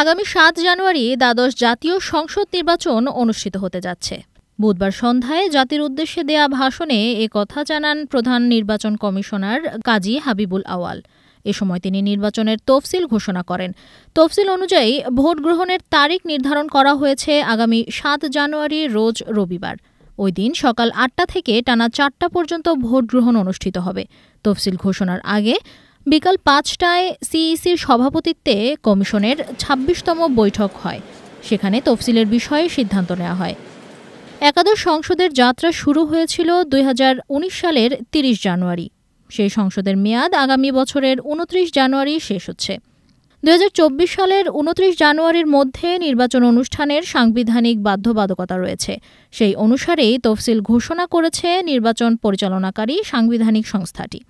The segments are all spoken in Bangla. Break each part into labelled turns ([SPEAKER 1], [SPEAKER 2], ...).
[SPEAKER 1] আগামী সাত জানুয়ারি দ্বাদশ জাতীয় সংসদ নির্বাচন অনুষ্ঠিত হতে যাচ্ছে বুধবার সন্ধ্যায় জাতির উদ্দেশ্যে দেয়া ভাষণে এ কথা জানান প্রধান নির্বাচন কমিশনার কাজী হাবিবুল আওয়াল এ সময় তিনি নির্বাচনের তফসিল ঘোষণা করেন তফসিল অনুযায়ী ভোট গ্রহণের তারিখ নির্ধারণ করা হয়েছে আগামী সাত জানুয়ারি রোজ রবিবার ওই দিন সকাল আটটা থেকে টানা চারটা পর্যন্ত ভোট গ্রহণ অনুষ্ঠিত হবে তফসিল ঘোষণার আগে বিকাল পাঁচটায় সিইসির সভাপতিত্বে কমিশনের ছাব্বিশতম বৈঠক হয় সেখানে তফসিলের বিষয়ে সিদ্ধান্ত নেওয়া হয় একাদশ সংসদের যাত্রা শুরু হয়েছিল দুই সালের ৩০ জানুয়ারি সেই সংসদের মেয়াদ আগামী বছরের উনত্রিশ জানুয়ারি শেষ হচ্ছে দু সালের উনত্রিশ জানুয়ারির মধ্যে নির্বাচন অনুষ্ঠানের সাংবিধানিক বাধ্যবাধকতা রয়েছে সেই অনুসারেই তফসিল ঘোষণা করেছে নির্বাচন পরিচালনাকারী সাংবিধানিক সংস্থাটি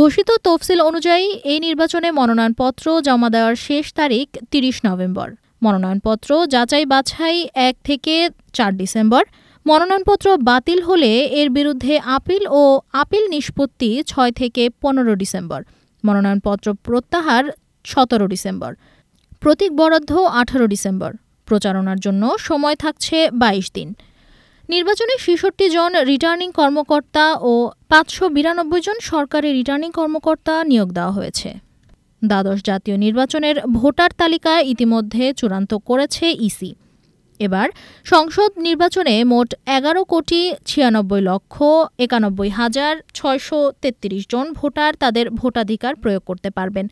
[SPEAKER 1] ঘোষিত তফসিল অনুযায়ী এই নির্বাচনে মনোনয়নপত্র জমা দেওয়ার শেষ তারিখ তিরিশ নভেম্বর মনোনয়নপত্র যাচাই বাছাই এক থেকে চার ডিসেম্বর মনোনয়নপত্র বাতিল হলে এর বিরুদ্ধে আপিল ও আপিল নিষ্পত্তি ছয় থেকে পনেরো ডিসেম্বর মনোনয়নপত্র প্রত্যাহার সতেরো ডিসেম্বর প্রতীক বরাদ্দ আঠারো ডিসেম্বর প্রচারণার জন্য সময় থাকছে বাইশ দিন নির্বাচনে ছেষট্টি জন রিটার্নিং কর্মকর্তা ও পাঁচশো বিরানব্বই জন সরকারি রিটার্নিং কর্মকর্তা নিয়োগ দেওয়া হয়েছে দ্বাদশ জাতীয় নির্বাচনের ভোটার তালিকা ইতিমধ্যে চূড়ান্ত করেছে ইসি e এবার সংসদ নির্বাচনে মোট এগারো কোটি ছিয়ানব্বই লক্ষ একানব্বই হাজার ছয়শো তেত্রিশ জন ভোটার তাদের ভোটাধিকার প্রয়োগ করতে পারবেন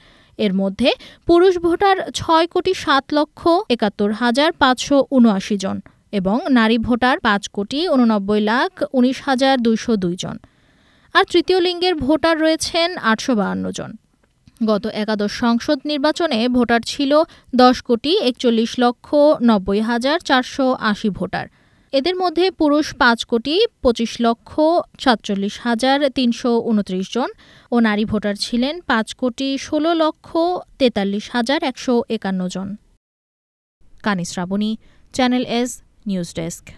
[SPEAKER 1] এর মধ্যে পুরুষ ভোটার ছয় কোটি সাত লক্ষ একাত্তর হাজার পাঁচশো উনআশি জন এবং নারী ভোটার পাঁচ কোটি উননব্বই লাখ উনিশ হাজার দুইশো দুই জন আর তৃতীয় লিঙ্গের ভোটার রয়েছেন আটশো বাহান্ন জন গত একাদশ সংসদ নির্বাচনে ভোটার ছিল দশ কোটি একচল্লিশ লক্ষ নব্বই হাজার চারশো আশি ভোটার এদের মধ্যে পুরুষ পাঁচ কোটি পঁচিশ লক্ষ সাতচল্লিশ হাজার তিনশো উনত্রিশ জন ও নারী ভোটার ছিলেন পাঁচ কোটি ষোলো লক্ষ তেতাল্লিশ হাজার একশো একান্ন জন কানিস চ্যানেল এস ന്യൂസ് ഡെസ്ക്